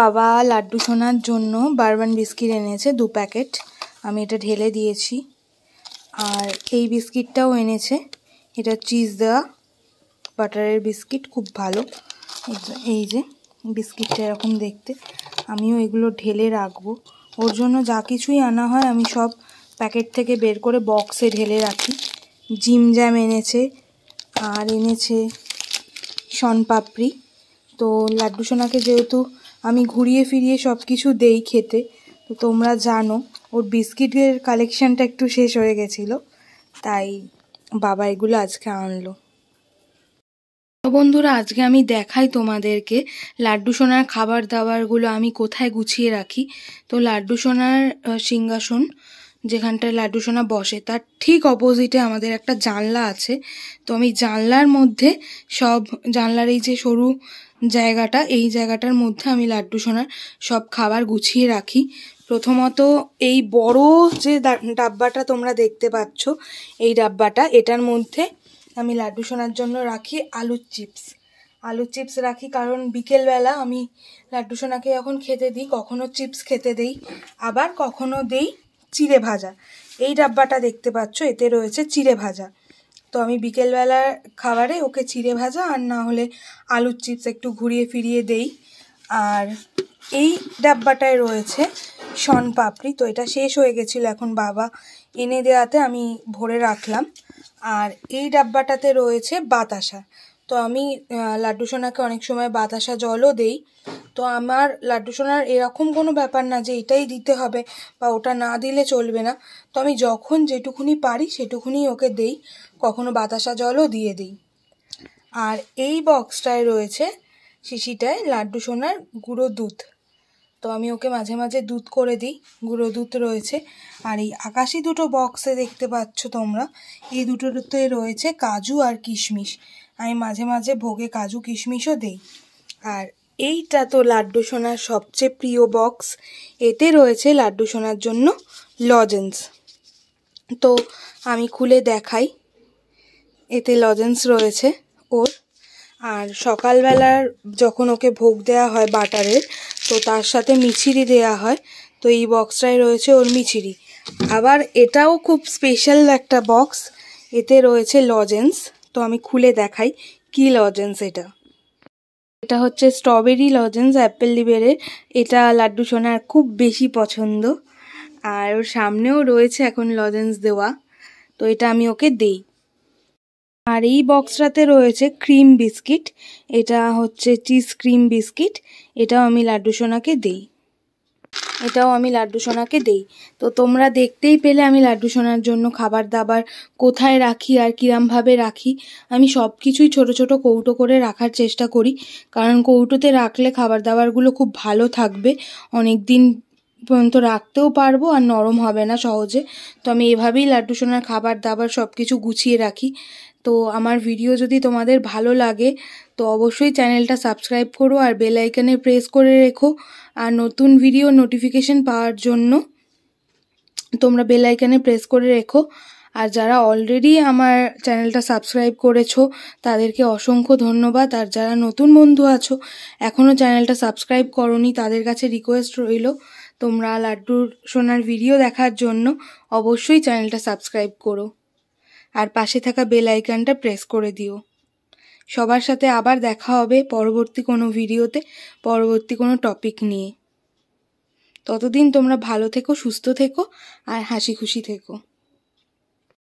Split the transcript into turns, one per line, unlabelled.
বাবা লাড্ডু সোনার জন্য বারবান বিস্কিট এনেছে দু প্যাকেট আমি এটা ঢেলে দিয়েছি আর এই বিস্কিটটাও এনেছে এটা চিজ দেওয়া বাটারের বিস্কিট খুব ভালো এই যে বিস্কিটটা এরকম দেখতে আমিও এগুলো ঢেলে রাখবো ওর জন্য যা কিছুই আনা হয় আমি সব প্যাকেট থেকে বের করে বক্সে ঢেলে রাখি জিম জ্যাম এনেছে আর এনেছে শনপাপড়ি তো লাড্ডু সোনাকে যেহেতু আমি ঘুরিয়ে ফিরিয়ে সব কিছু দেই খেতে তো তোমরা জানো ওর বিস্কিটের কালেকশানটা একটু শেষ হয়ে গেছিলো তাই বাবা এগুলো আজকে আনলো বন্ধুরা আজকে আমি দেখাই তোমাদেরকে লাড্ডু সোনার খাবার দাবারগুলো আমি কোথায় গুছিয়ে রাখি তো লাড্ডু সোনার সিংহাসন যেখানটায় লাড্ডুসোনা বসে তার ঠিক অপোজিটে আমাদের একটা জানলা আছে তো আমি জানলার মধ্যে সব জানলার এই যে সরু জায়গাটা এই জায়গাটার মধ্যে আমি লাড্ডু সোনার সব খাবার গুছিয়ে রাখি প্রথমত এই বড় যে ডাব্বাটা তোমরা দেখতে পাচ্ছ এই ডাব্বাটা এটার মধ্যে আমি লাড্ডু সোনার জন্য রাখি আলুর চিপস আলু চিপস রাখি কারণ বিকেলবেলা আমি লাড্ডু সোনাকে যখন খেতে দিই কখনো চিপস খেতে দেই আবার কখনো দেই চিড়ে ভাজা এই ডাব্বাটা দেখতে পাচ্ছ এতে রয়েছে চিড়ে ভাজা তো আমি বিকেলবেলার খাবারে ওকে চিড়ে ভাজা আর না হলে আলুর চিপস একটু ঘুরিয়ে ফিরিয়ে দেই আর এই ডাব্বাটায় রয়েছে শন পাপড়ি তো এটা শেষ হয়ে গেছিলো এখন বাবা এনে দেওয়াতে আমি ভরে রাখলাম আর এই ডাব্বাটাতে রয়েছে বাতাসা তো আমি লাড্ডু সোনাকে অনেক সময় বাতাসা জলও দেই তো আমার লাড্ডু সোনার এরকম কোনো ব্যাপার না যে এটাই দিতে হবে বা ওটা না দিলে চলবে না তো আমি যখন যেটুকুনি পারি সেটুকুনি ওকে দেই কখনো বাতাসা জলও দিয়ে দিই আর এই বক্সটায় রয়েছে শিশিটায় লাড্ডু সোনার গুঁড়ো দুধ তো আমি ওকে মাঝে মাঝে দুধ করে দিই গুঁড়ো দুধ রয়েছে আর এই আকাশি দুটো বক্সে দেখতে পাচ্ছ তোমরা এই দুটোতে রয়েছে কাজু আর কিশমিশ আমি মাঝে মাঝে ভোগে কাজু কিশমিশও দিই আর এইটা তো লাড্ডু সোনার সবচেয়ে প্রিয় বক্স এতে রয়েছে লাড্ডু সোনার জন্য লজেন্স তো আমি খুলে দেখাই এতে লজেন্স রয়েছে ওর আর সকালবেলার যখন ওকে ভোগ দেয়া হয় বাটারের তো তার সাথে মিছিরি দেয়া হয় তো এই বক্সটাই রয়েছে ওর মিছিরি আবার এটাও খুব স্পেশাল একটা বক্স এতে রয়েছে লজেন্স তো আমি খুলে দেখাই কি লজেন্স এটা এটা হচ্ছে স্ট্রবেরি লজেন্স অ্যাপেল লিবেরের এটা লাড্ডু সোনার খুব বেশি পছন্দ আর ওর সামনেও রয়েছে এখন লজেন্স দেওয়া তো এটা আমি ওকে দেই আর এই বক্সটাতে রয়েছে ক্রিম বিস্কিট এটা হচ্ছে চিজ ক্রিম বিস্কিট এটাও আমি লাড্ডু সোনাকে দিই এটাও আমি লাড্ডু সোনাকে দেই তো তোমরা দেখতেই পেলে আমি লাড্ডু সোনার জন্য খাবার দাবার কোথায় রাখি আর কীরমভাবে রাখি আমি সব কিছুই ছোটো ছোটো কৌটো করে রাখার চেষ্টা করি কারণ কৌটোতে রাখলে খাবার দাবারগুলো খুব ভালো থাকবে অনেক দিন পর্যন্ত রাখতেও পারবো আর নরম হবে না সহজে তো আমি এভাবেই লাড্ডু সোনার খাবার দাবার সব কিছু গুছিয়ে রাখি তো আমার ভিডিও যদি তোমাদের ভালো লাগে তো অবশ্যই চ্যানেলটা সাবস্ক্রাইব করো আর বেল আইকনে প্রেস করে রেখো আর নতুন ভিডিও নোটিফিকেশন পাওয়ার জন্য তোমরা বেল আইকনে প্রেস করে রেখো আর যারা অলরেডি আমার চ্যানেলটা সাবস্ক্রাইব করেছো তাদেরকে অসংখ্য ধন্যবাদ আর যারা নতুন বন্ধু আছো এখনও চ্যানেলটা সাবস্ক্রাইব করনি তাদের কাছে রিকোয়েস্ট রইল তোমরা লাড্ডুর সোনার ভিডিও দেখার জন্য অবশ্যই চ্যানেলটা সাবস্ক্রাইব করো আর পাশে থাকা বেল আইকনটা প্রেস করে দিও সবার সাথে আবার দেখা হবে পরবর্তী কোনো ভিডিওতে পরবর্তী কোনো টপিক নিয়ে ততদিন তোমরা ভালো থেকো সুস্থ থেকো আর হাসি খুশি থেকো